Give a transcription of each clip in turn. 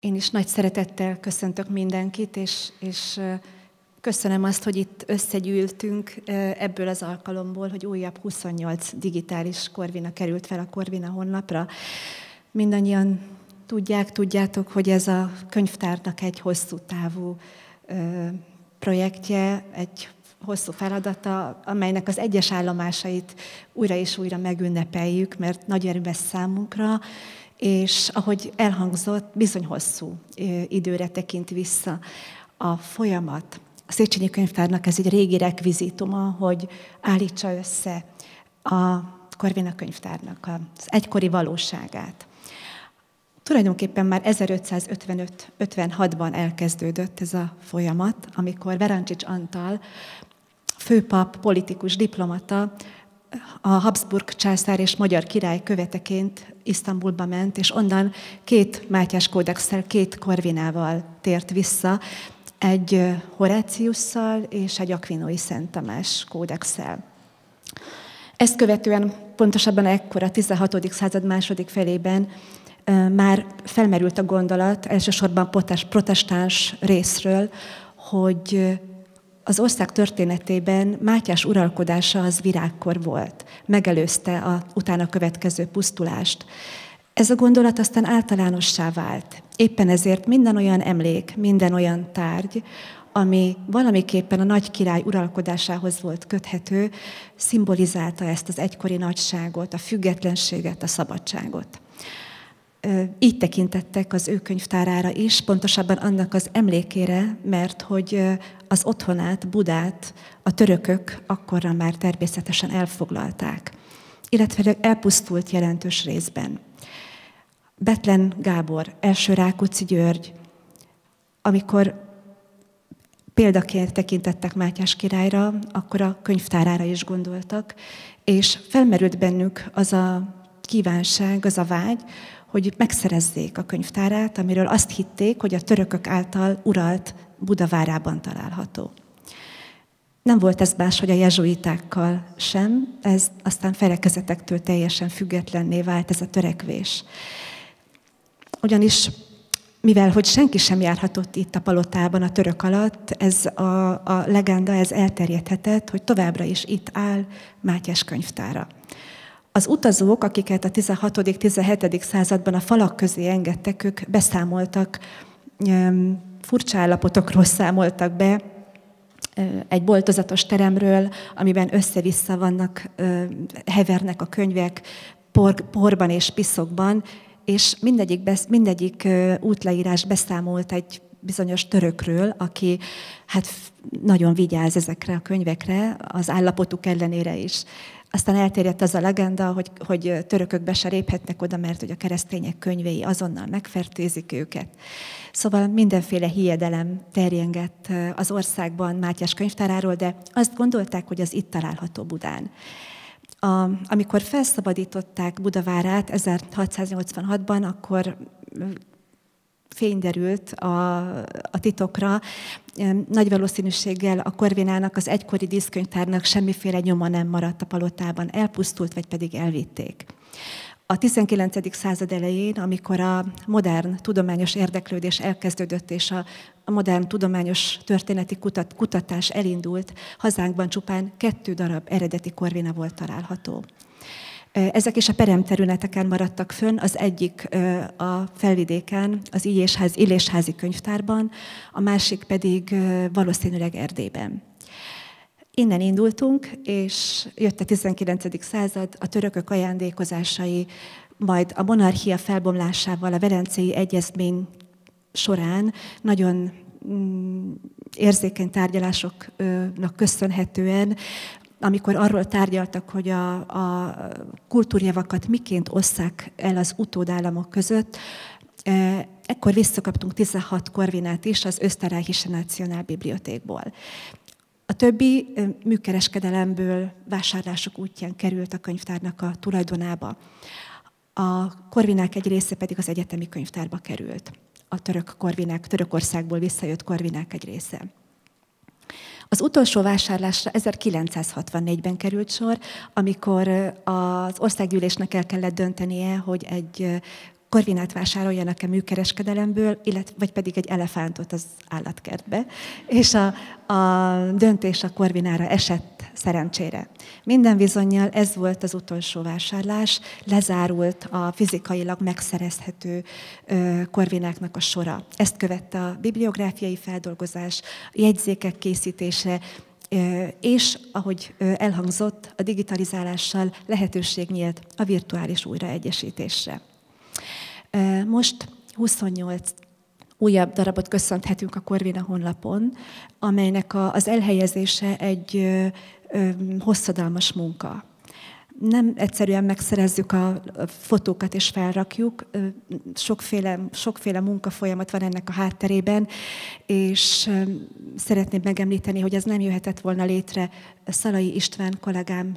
Én is nagy szeretettel köszöntök mindenkit, és, és köszönöm azt, hogy itt összegyűltünk ebből az alkalomból, hogy újabb 28 digitális Korvina került fel a Korvina honlapra. Mindannyian tudják, tudjátok, hogy ez a könyvtárnak egy hosszú távú projektje, egy hosszú feladata, amelynek az egyes állomásait újra és újra megünnepeljük, mert nagy erőbe számunkra, és ahogy elhangzott, bizony hosszú időre tekint vissza a folyamat. A Széchenyi Könyvtárnak ez egy régi rekvizituma, hogy állítsa össze a Korvina Könyvtárnak az egykori valóságát. Tulajdonképpen már 1555-56-ban elkezdődött ez a folyamat, amikor Verancsics Antal, főpap, politikus, diplomata a Habsburg császár és magyar király követeként Isztambulba ment, és onnan két Mátyás kódexsel, két korvinával tért vissza, egy Horáciusszal és egy Aquinoi Szent Tamás kódexsel. Ezt követően, pontosabban ekkor a 16. század második felében már felmerült a gondolat, elsősorban protestáns részről, hogy az ország történetében Mátyás uralkodása az virágkor volt, megelőzte a utána következő pusztulást. Ez a gondolat aztán általánossá vált. Éppen ezért minden olyan emlék, minden olyan tárgy, ami valamiképpen a nagy király uralkodásához volt köthető, szimbolizálta ezt az egykori nagyságot, a függetlenséget, a szabadságot így tekintettek az ő könyvtárára is, pontosabban annak az emlékére, mert hogy az otthonát, Budát a törökök akkorra már természetesen elfoglalták, illetve elpusztult jelentős részben. Betlen Gábor, első Rákóczi György, amikor példaként tekintettek Mátyás királyra, akkor a könyvtárára is gondoltak, és felmerült bennük az a kívánság, az a vágy, hogy megszerezzék a könyvtárát, amiről azt hitték, hogy a törökök által uralt Budavárában található. Nem volt ez más, hogy a jezsuitákkal sem, ez aztán felekezetektől teljesen függetlenné vált ez a törekvés. Ugyanis mivel hogy senki sem járhatott itt a palotában a török alatt, ez a, a legenda ez elterjedhetett, hogy továbbra is itt áll Mátyás könyvtára. Az utazók, akiket a 16.-17. században a falak közé engedtek, ők beszámoltak, furcsa állapotokról számoltak be, egy boltozatos teremről, amiben össze-vissza vannak, hevernek a könyvek, por, porban és piszokban, és mindegyik, besz, mindegyik útleírás beszámolt egy bizonyos törökről, aki hát nagyon vigyáz ezekre a könyvekre, az állapotuk ellenére is. Aztán elterjedt az a legenda, hogy, hogy törökök be se réphetnek oda, mert hogy a keresztények könyvei azonnal megfertőzik őket. Szóval mindenféle hiedelem terjengett az országban Mátyás könyvtáráról, de azt gondolták, hogy az itt található Budán. A, amikor felszabadították Budavárát 1686-ban, akkor fény derült a, a titokra, nagy valószínűséggel a Korvinának, az egykori díszkönyvtárnak semmiféle nyoma nem maradt a palotában, elpusztult, vagy pedig elvitték. A 19. század elején, amikor a modern tudományos érdeklődés elkezdődött, és a, a modern tudományos történeti kutat, kutatás elindult, hazánkban csupán kettő darab eredeti korvina volt található. Ezek is a peremterületeken maradtak fönn, az egyik a felvidéken, az Illésház, Illésházi könyvtárban, a másik pedig valószínűleg Erdélyben. Innen indultunk, és jött a 19. század, a törökök ajándékozásai, majd a monarchia felbomlásával, a Velencei Egyezmény során nagyon mm, érzékeny tárgyalásoknak köszönhetően amikor arról tárgyaltak, hogy a, a kultúrjavakat miként osszák el az utódállamok között, ekkor visszakaptunk 16 korvinát is az Öszterreichische Nationalbibliothekból. A többi műkereskedelemből, vásárlások útján került a könyvtárnak a tulajdonába. A korvinák egy része pedig az egyetemi könyvtárba került. A török korvinák, Törökországból visszajött korvinák egy része. Az utolsó vásárlásra 1964-ben került sor, amikor az országgyűlésnek el kellett döntenie, hogy egy korvinát vásároljanak-e műkereskedelemből, illetve, vagy pedig egy elefántot az állatkertbe. És a, a döntés a korvinára esett szerencsére. Minden bizonyal ez volt az utolsó vásárlás, lezárult a fizikailag megszerezhető korvináknak a sora. Ezt követte a bibliográfiai feldolgozás, jegyzékek készítése, és ahogy elhangzott, a digitalizálással lehetőség nyílt a virtuális újraegyesítésre. Most 28 újabb darabot köszönhetünk a Korvina honlapon, amelynek az elhelyezése egy hosszadalmas munka. Nem egyszerűen megszerezzük a fotókat és felrakjuk, sokféle, sokféle munkafolyamat van ennek a hátterében, és szeretném megemlíteni, hogy ez nem jöhetett volna létre Szalai István kollégám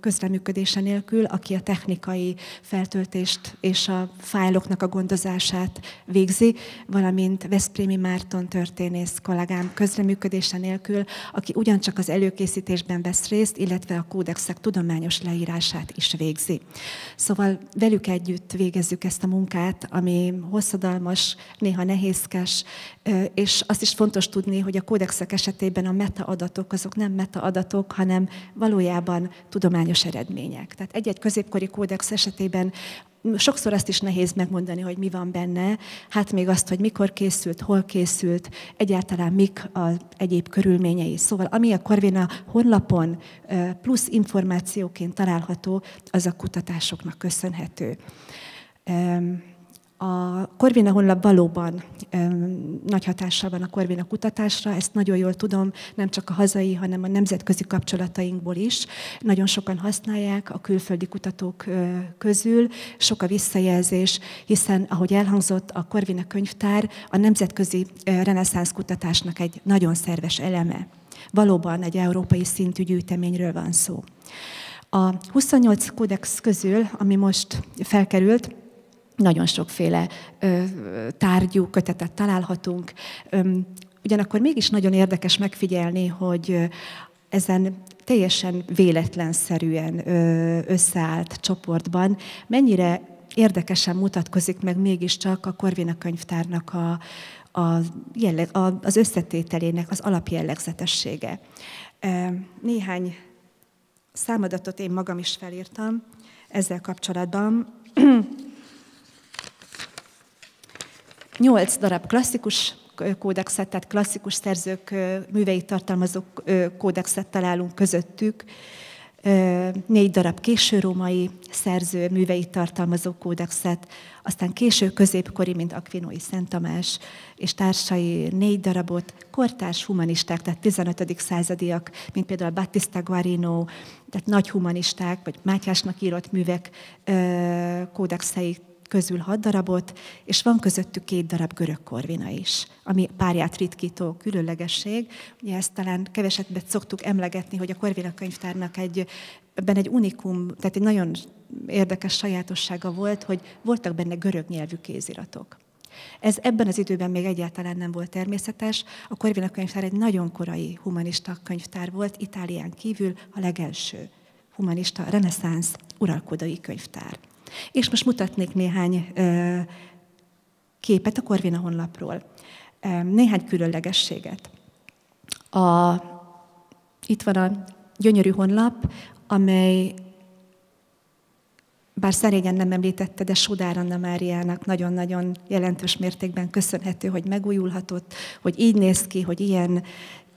közreműködése nélkül, aki a technikai feltöltést és a fájloknak a gondozását végzi, valamint Veszprémi Márton történész kollégám közreműködése nélkül, aki ugyancsak az előkészítésben vesz részt, illetve a kódexek tudományos leírását is végzi. Szóval velük együtt végezzük ezt a munkát, ami hosszadalmas, néha nehézkes, és azt is fontos tudni, hogy a kódexek esetében a metaadatok azok nem metaadatok, adatok, hanem valójában tudományos eredmények. Tehát egy-egy középkori kódex esetében sokszor azt is nehéz megmondani, hogy mi van benne, hát még azt, hogy mikor készült, hol készült, egyáltalán mik az egyéb körülményei. Szóval ami a Corvina honlapon plusz információként található, az a kutatásoknak köszönhető. Um, a Corvina honlap valóban nagy hatással van a Corvina kutatásra, ezt nagyon jól tudom, nem csak a hazai, hanem a nemzetközi kapcsolatainkból is. Nagyon sokan használják a külföldi kutatók közül, sok a visszajelzés, hiszen, ahogy elhangzott, a Corvina könyvtár a nemzetközi reneszánsz kutatásnak egy nagyon szerves eleme. Valóban egy európai szintű gyűjteményről van szó. A 28 kódex közül, ami most felkerült, nagyon sokféle ö, tárgyú kötetet találhatunk. ugyanakkor mégis nagyon érdekes megfigyelni, hogy ezen teljesen véletlenszerűen összeállt csoportban mennyire érdekesen mutatkozik meg mégiscsak a Korvina könyvtárnak a, a jelleg, a, az összetételének az alapjellegzetessége. Néhány számadatot én magam is felírtam ezzel kapcsolatban nyolc darab klasszikus kódexet, tehát klasszikus szerzők műveit tartalmazó kódexet találunk közöttük, négy darab késő-római szerző műveit tartalmazó kódexet, aztán késő középkori, mint Akvinói Szent Tamás és társai négy darabot, kortárs humanisták, tehát 15. századiak, mint például Battista Guarino, tehát nagy humanisták, vagy Mátyásnak írott művek kódexeit közül hat darabot, és van közöttük két darab görög korvina is, ami párját ritkító különlegesség. Ugye ezt talán kevesetben szoktuk emlegetni, hogy a korvina könyvtárnak egy ebben egy unikum, tehát egy nagyon érdekes sajátossága volt, hogy voltak benne görög nyelvű kéziratok. Ez ebben az időben még egyáltalán nem volt természetes. A Korvina könyvtár egy nagyon korai humanista könyvtár volt, Itálián kívül a legelső humanista reneszánsz uralkodói könyvtár. És most mutatnék néhány képet a Korvina honlapról. Néhány különlegességet. A, itt van a gyönyörű honlap, amely bár szerényen nem említette, de Sudár Anna Máriának nagyon-nagyon jelentős mértékben köszönhető, hogy megújulhatott, hogy így néz ki, hogy ilyen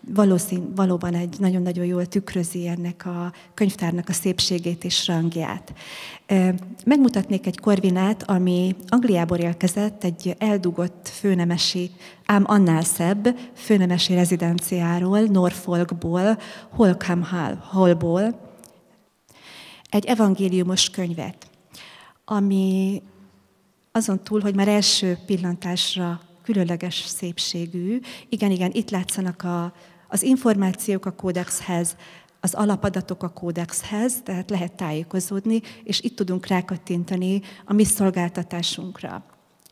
valószín, valóban egy nagyon-nagyon jól tükrözi ennek a könyvtárnak a szépségét és rangját. Megmutatnék egy korvinát, ami Angliából érkezett, egy eldugott főnemesi, ám annál szebb főnemesi rezidenciáról, Norfolkból, Holkham Hallból, egy evangéliumos könyvet, ami azon túl, hogy már első pillantásra különleges szépségű. Igen, igen, itt látszanak a az információk a kódexhez, az alapadatok a kódexhez, tehát lehet tájékozódni, és itt tudunk rákattintani a mi szolgáltatásunkra,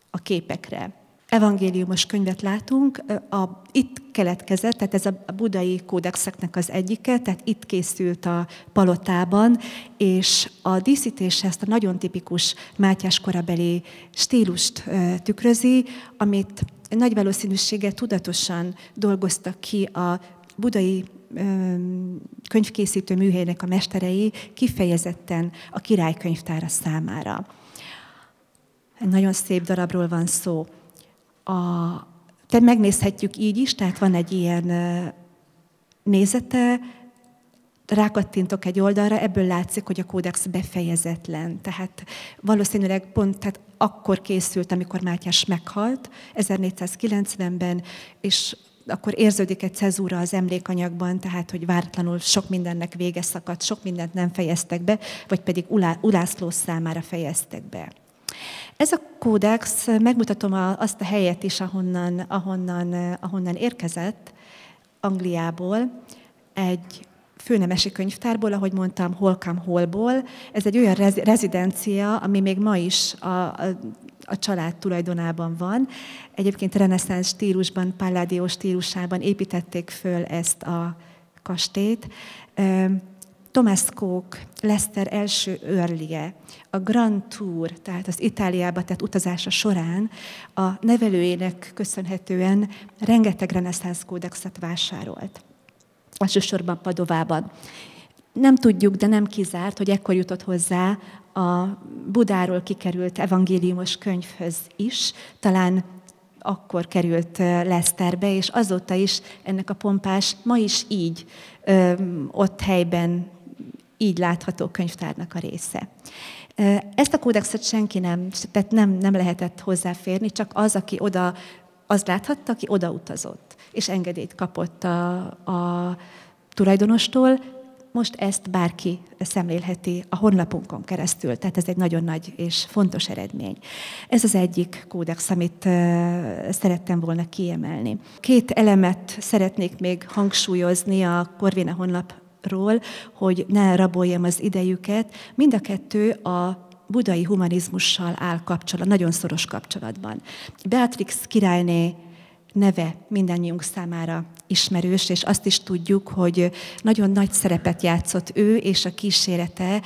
a képekre. Evangéliumos könyvet látunk, a, itt keletkezett, tehát ez a budai kódexeknek az egyike, tehát itt készült a palotában, és a díszítése ezt a nagyon tipikus Mátyás korabeli stílust tükrözi, amit nagy valószínűséggel tudatosan dolgoztak ki a budai könyvkészítő műhelynek a mesterei kifejezetten a királykönyvtára számára. Nagyon szép darabról van szó. A, tehát megnézhetjük így is, tehát van egy ilyen nézete, rákattintok egy oldalra, ebből látszik, hogy a kódex befejezetlen. Tehát valószínűleg pont tehát akkor készült, amikor Mátyás meghalt, 1490-ben, és akkor érződik egy cezúra az emlékanyagban, tehát hogy váratlanul sok mindennek vége szakadt, sok mindent nem fejeztek be, vagy pedig Ulászló számára fejeztek be. Ez a kódex, megmutatom azt a helyet is, ahonnan, ahonnan, ahonnan érkezett, Angliából, egy főnemesi könyvtárból, ahogy mondtam, Holkam Holból. Ez egy olyan rezidencia, ami még ma is a, a, a család tulajdonában van. Egyébként reneszáns stílusban, palládió stílusában építették föl ezt a kastélyt. Thomas Cook, Lester első őrlige, a Grand Tour, tehát az Itáliába tett utazása során a nevelőjének köszönhetően rengeteg reneszánsz kódexet vásárolt elsősorban Padovában. Nem tudjuk, de nem kizárt, hogy ekkor jutott hozzá a Budáról kikerült evangéliumos könyvhöz is, talán akkor került Leszterbe, és azóta is ennek a pompás ma is így ott helyben így látható könyvtárnak a része. Ezt a kódexet senki nem, tehát nem, nem lehetett hozzáférni, csak az, aki oda, az láthatta, aki oda utazott és engedélyt kapott a, a tulajdonostól, most ezt bárki szemlélheti a honlapunkon keresztül, tehát ez egy nagyon nagy és fontos eredmény. Ez az egyik kódex, amit szerettem volna kiemelni. Két elemet szeretnék még hangsúlyozni a Korvina honlapról, hogy ne raboljam az idejüket. Mind a kettő a budai humanizmussal áll kapcsolatban, nagyon szoros kapcsolatban. Beatrix királyné neve mindannyiunk számára ismerős, és azt is tudjuk, hogy nagyon nagy szerepet játszott ő és a kísérete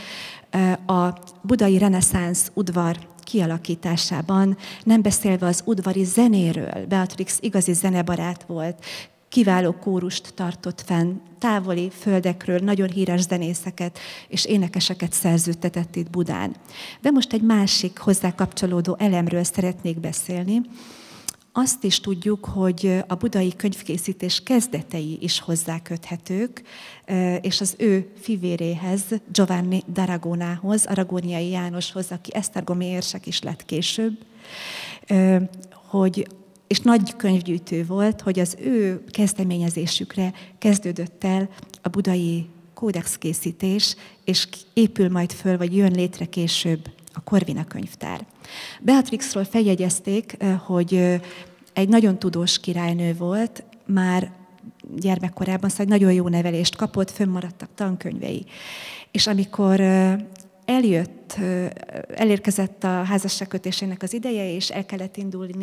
eh, a budai reneszánsz udvar kialakításában, nem beszélve az udvari zenéről. Beatrix igazi zenebarát volt, kiváló kórust tartott fenn, távoli földekről nagyon híres zenészeket és énekeseket szerződtetett itt Budán. De most egy másik hozzá kapcsolódó elemről szeretnék beszélni, azt is tudjuk, hogy a budai könyvkészítés kezdetei is hozzáköthetők, és az ő fivéréhez, Giovanni Daragónához, Aragóniai Jánoshoz, aki Esztergomi érsek is lett később, hogy és nagy könyvgyűjtő volt, hogy az ő kezdeményezésükre kezdődött el a budai kódexkészítés, és épül majd föl, vagy jön létre később a Korvina könyvtár. Beatrixról feljegyezték, hogy egy nagyon tudós királynő volt, már gyermekkorában, szóval nagyon jó nevelést kapott, fönnmaradtak tankönyvei. És amikor eljött, elérkezett a házasságkötésének az ideje, és el kellett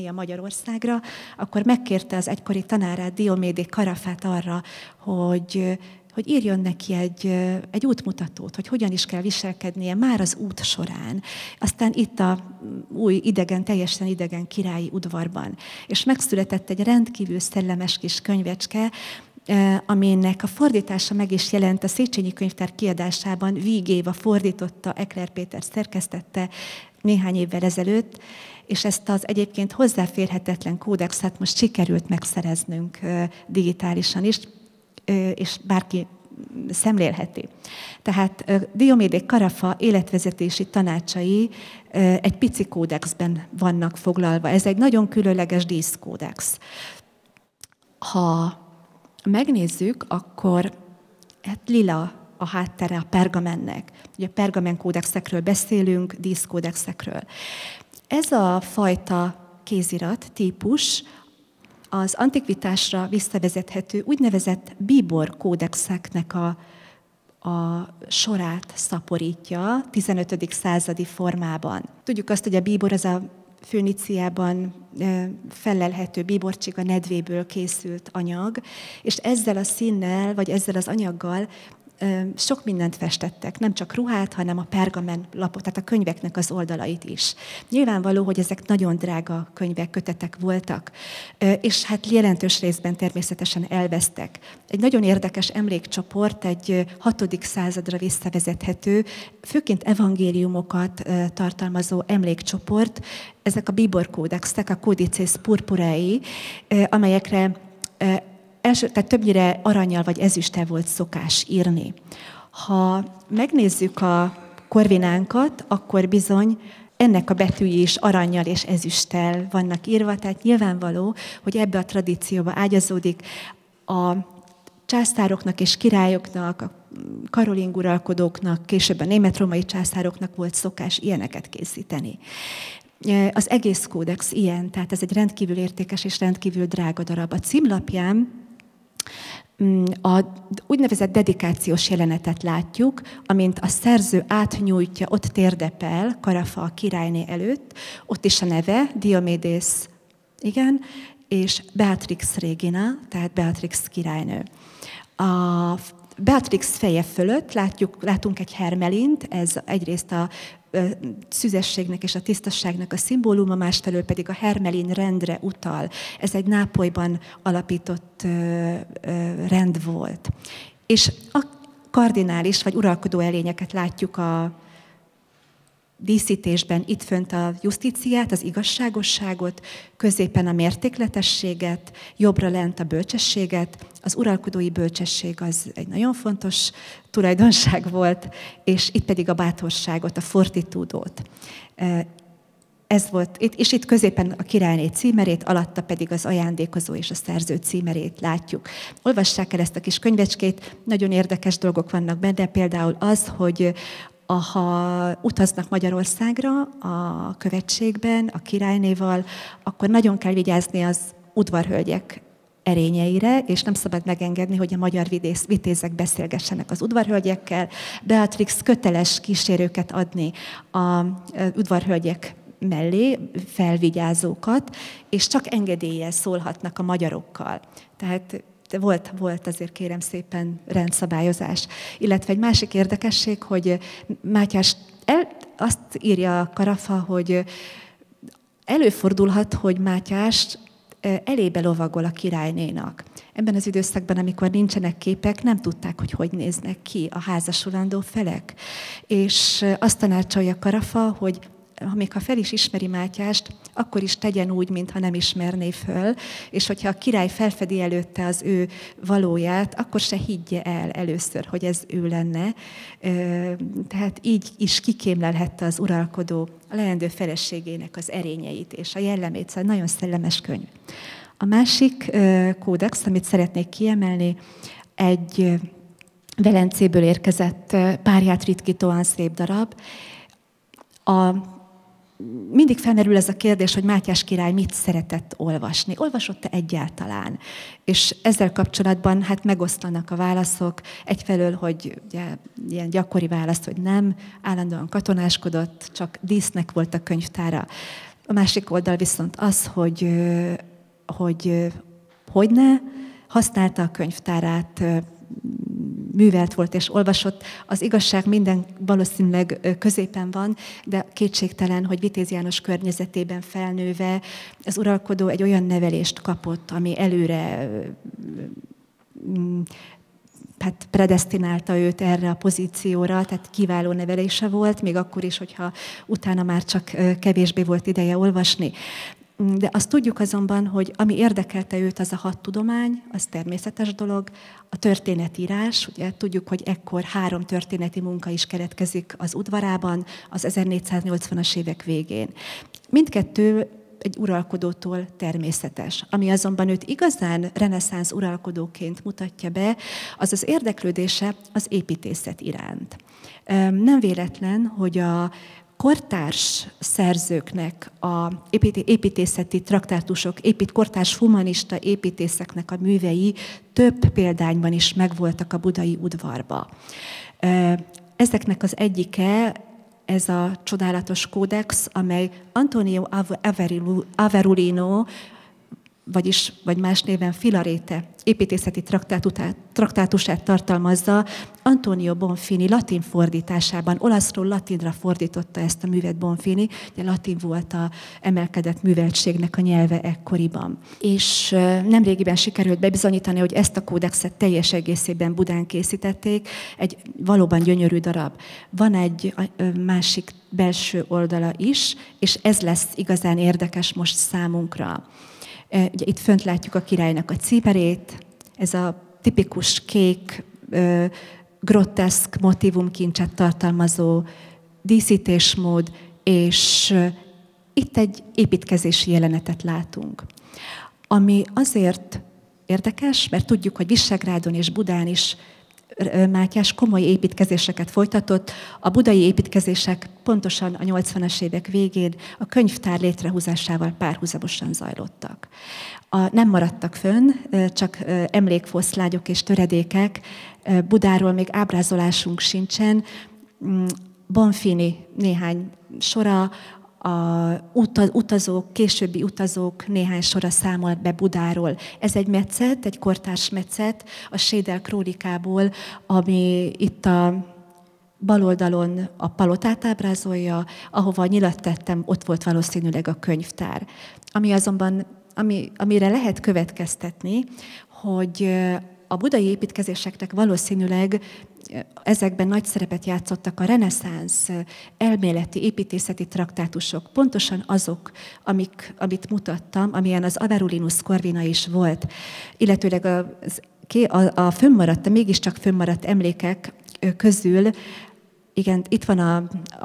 a Magyarországra, akkor megkérte az egykori tanárát, Diomédé Karafát arra, hogy hogy írjon neki egy, egy útmutatót, hogy hogyan is kell viselkednie már az út során. Aztán itt a mm, új idegen, teljesen idegen királyi udvarban. És megszületett egy rendkívül szellemes kis könyvecske, aminek a fordítása meg is jelent a Széchenyi Könyvtár kiadásában. Vígéva fordította, Ekler Péter szerkesztette néhány évvel ezelőtt, és ezt az egyébként hozzáférhetetlen kódexet most sikerült megszereznünk digitálisan is és bárki szemlélheti. Tehát Diomédé Karafa életvezetési tanácsai egy pici kódexben vannak foglalva. Ez egy nagyon különleges díszkódex. Ha megnézzük, akkor hát lila a háttere a pergamennek. Ugye pergamen kódexekről beszélünk, díszkódexekről. Ez a fajta kézirat típus az antikvitásra visszavezethető úgynevezett bíbor kódexeknek a, a sorát szaporítja 15. századi formában. Tudjuk azt, hogy a bíbor az a Főniciában felelhető bíborcsika nedvéből készült anyag, és ezzel a színnel, vagy ezzel az anyaggal sok mindent festettek, nem csak ruhát, hanem a pergamen lapot, tehát a könyveknek az oldalait is. Nyilvánvaló, hogy ezek nagyon drága könyvek, kötetek voltak, és hát jelentős részben természetesen elvesztek. Egy nagyon érdekes emlékcsoport, egy hatodik századra visszavezethető, főként evangéliumokat tartalmazó emlékcsoport, ezek a bíborkódexek, a kódicész purpurái, amelyekre első, tehát többnyire aranyjal vagy ezüsttel volt szokás írni. Ha megnézzük a korvinánkat, akkor bizony ennek a betűi is aranyjal és ezüsttel vannak írva, tehát nyilvánvaló, hogy ebbe a tradícióba ágyazódik a császároknak és királyoknak, a karoling uralkodóknak, később a német-római császároknak volt szokás ilyeneket készíteni. E, az egész kódex ilyen, tehát ez egy rendkívül értékes és rendkívül drága darab. A címlapján Mm, a úgynevezett dedikációs jelenetet látjuk, amint a szerző átnyújtja, ott térdepel Karafa a királyné előtt, ott is a neve, Diomedes, igen, és Beatrix Regina, tehát Beatrix királynő. A Beatrix feje fölött látjuk, látunk egy hermelint, ez egyrészt a szüzességnek és a tisztasságnak a szimbóluma, másfelől pedig a Hermelin rendre utal. Ez egy Nápolyban alapított rend volt. És a kardinális vagy uralkodó elényeket látjuk a, díszítésben itt fönt a justíciát, az igazságosságot, középen a mértékletességet, jobbra lent a bölcsességet. Az uralkodói bölcsesség az egy nagyon fontos tulajdonság volt, és itt pedig a bátorságot, a fortitúdót. Ez volt, és itt középen a királyné címerét, alatta pedig az ajándékozó és a szerző címerét látjuk. Olvassák el ezt a kis könyvecskét, nagyon érdekes dolgok vannak benne, például az, hogy ha utaznak Magyarországra a követségben, a királynéval, akkor nagyon kell vigyázni az udvarhölgyek erényeire, és nem szabad megengedni, hogy a magyar vidész, vitézek beszélgessenek az udvarhölgyekkel. Beatrix köteles kísérőket adni a udvarhölgyek mellé felvigyázókat, és csak engedélye szólhatnak a magyarokkal. Tehát volt, volt azért kérem szépen rendszabályozás. Illetve egy másik érdekesség, hogy Mátyás el, azt írja a Karafa, hogy előfordulhat, hogy Mátyás elébe lovagol a királynénak. Ebben az időszakban, amikor nincsenek képek, nem tudták, hogy hogy néznek ki a házasulandó felek. És azt tanácsolja Karafa, hogy ha még ha fel is ismeri Mátyást, akkor is tegyen úgy, mintha nem ismerné föl, és hogyha a király felfedi előtte az ő valóját, akkor se higgye el először, hogy ez ő lenne. Tehát így is kikémlelhette az uralkodó a leendő feleségének az erényeit és a jellemét. Szóval nagyon szellemes könyv. A másik kódex, amit szeretnék kiemelni, egy Velencéből érkezett párját ritkítóan szép darab. A mindig felmerül ez a kérdés, hogy Mátyás király mit szeretett olvasni. Olvasott-e egyáltalán? És ezzel kapcsolatban hát megosztanak a válaszok. Egyfelől, hogy ugye, ilyen gyakori válasz, hogy nem, állandóan katonáskodott, csak dísznek volt a könyvtára. A másik oldal viszont az, hogy hogy, hogy ne, használta a könyvtárát művelt volt és olvasott. Az igazság minden valószínűleg középen van, de kétségtelen, hogy Vitéz János környezetében felnőve az uralkodó egy olyan nevelést kapott, ami előre mm, hát predestinálta őt erre a pozícióra, tehát kiváló nevelése volt, még akkor is, hogyha utána már csak kevésbé volt ideje olvasni. Mm, de azt tudjuk azonban, hogy ami érdekelte őt, az a hat tudomány, az természetes dolog, a történetírás, ugye tudjuk, hogy ekkor három történeti munka is keretkezik az udvarában, az 1480-as évek végén. Mindkettő egy uralkodótól természetes. Ami azonban őt igazán reneszánsz uralkodóként mutatja be, az az érdeklődése az építészet iránt. Nem véletlen, hogy a kortárs szerzőknek, a építészeti traktátusok, épít, kortárs humanista építészeknek a művei több példányban is megvoltak a budai udvarba. Ezeknek az egyike ez a csodálatos kódex, amely Antonio Averulino vagyis, vagy más néven Filaréte építészeti traktátusát tartalmazza, Antonio Bonfini latin fordításában, olaszról latinra fordította ezt a művet Bonfini, de latin volt a emelkedett műveltségnek a nyelve ekkoriban. És nemrégiben sikerült bebizonyítani, hogy ezt a kódexet teljes egészében Budán készítették, egy valóban gyönyörű darab. Van egy másik belső oldala is, és ez lesz igazán érdekes most számunkra. Ugye itt fönt látjuk a királynak a címerét, ez a tipikus kék, groteszk motivumkincset tartalmazó díszítésmód, és itt egy építkezési jelenetet látunk. Ami azért érdekes, mert tudjuk, hogy Visegrádon és Budán is Mátyás komoly építkezéseket folytatott. A budai építkezések pontosan a 80-as évek végén a könyvtár létrehúzásával párhuzamosan zajlottak. A, nem maradtak fönn, csak emlékfoszlányok és töredékek. Budáról még ábrázolásunk sincsen. Mm, Bonfini néhány sora, a utazók, későbbi utazók néhány sora számol be Budáról. Ez egy meccet, egy kortárs meccet a Sédel krónikából, ami itt a bal oldalon a palotát ábrázolja, ahova nyilat tettem, ott volt valószínűleg a könyvtár. Ami azonban, ami, amire lehet következtetni, hogy a budai építkezéseknek valószínűleg ezekben nagy szerepet játszottak a reneszánsz elméleti építészeti traktátusok, pontosan azok, amik, amit mutattam, amilyen az Averulinus Corvina is volt, illetőleg a, a, a fönnmaradt, a mégiscsak fönnmaradt emlékek közül igen, itt van a,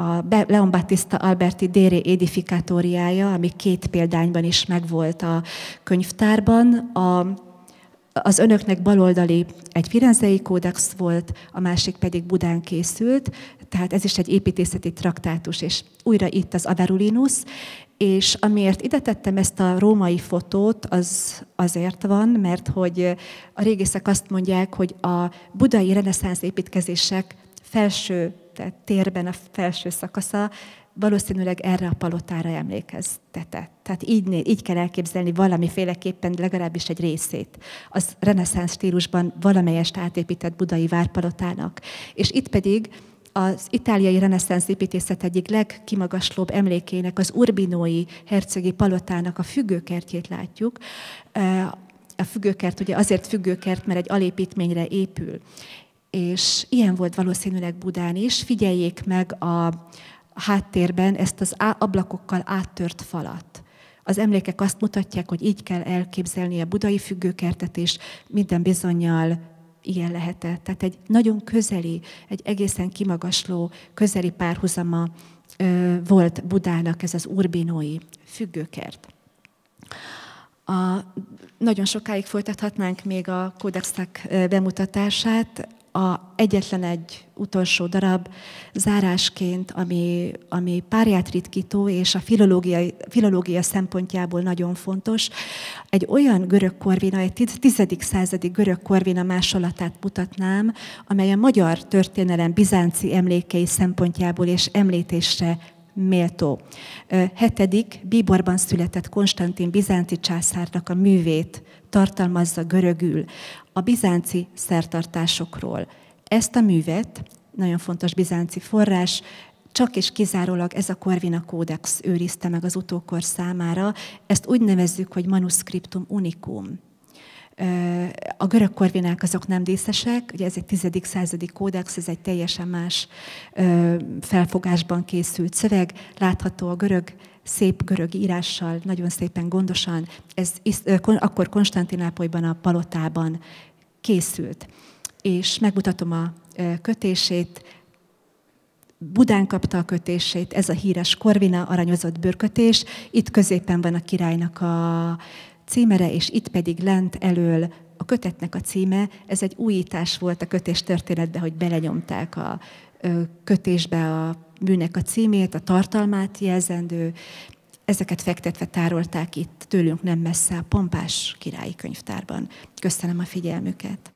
a Leon Battista Alberti Dere édifikátóriája, ami két példányban is megvolt a könyvtárban. A az önöknek baloldali egy firenzei kódex volt, a másik pedig Budán készült, tehát ez is egy építészeti traktátus, és újra itt az Averulinus, és amiért ide tettem ezt a római fotót, az azért van, mert hogy a régészek azt mondják, hogy a budai reneszánsz építkezések felső tehát térben a felső szakasza valószínűleg erre a palotára emlékeztetett. Tehát így, így kell elképzelni valamiféleképpen legalábbis egy részét. Az reneszánsz stílusban valamelyest átépített budai várpalotának. És itt pedig az itáliai reneszánsz építészet egyik legkimagaslóbb emlékének, az Urbinói hercegi palotának a függőkertjét látjuk. E, a függőkert ugye azért függőkert, mert egy alépítményre épül. És ilyen volt valószínűleg Budán is. Figyeljék meg a, háttérben ezt az ablakokkal áttört falat. Az emlékek azt mutatják, hogy így kell elképzelni a budai függőkertet, és minden bizonyal ilyen lehetett. Tehát egy nagyon közeli, egy egészen kimagasló, közeli párhuzama ö, volt Budának ez az urbinói függőkert. A, nagyon sokáig folytathatnánk még a kódexnek bemutatását, a egyetlen egy utolsó darab zárásként, ami, ami párját ritkító és a filológia, filológia szempontjából nagyon fontos. Egy olyan görög korvina, egy 10. századi görög korvina másolatát mutatnám, amely a magyar történelem bizánci emlékei szempontjából és említésre méltó. Hetedik, Bíborban született Konstantin bizánci császárnak a művét tartalmazza görögül a bizánci szertartásokról. Ezt a művet, nagyon fontos bizánci forrás, csak és kizárólag ez a Corvina kódex őrizte meg az utókor számára. Ezt úgy nevezzük, hogy manuskriptum unicum. A görög korvinák azok nem díszesek, ugye ez egy 10. századik kódex, ez egy teljesen más felfogásban készült szöveg, látható a görög szép görög írással, nagyon szépen gondosan, ez akkor Konstantinápolyban a palotában készült. És megmutatom a kötését, Budán kapta a kötését, ez a híres korvina, aranyozott bőrkötés. Itt középen van a királynak a címere, és itt pedig lent elől a kötetnek a címe, ez egy újítás volt a kötés történetben, hogy belenyomták a kötésbe a műnek a címét, a tartalmát jelzendő, ezeket fektetve tárolták itt tőlünk nem messze a Pompás Királyi Könyvtárban. Köszönöm a figyelmüket!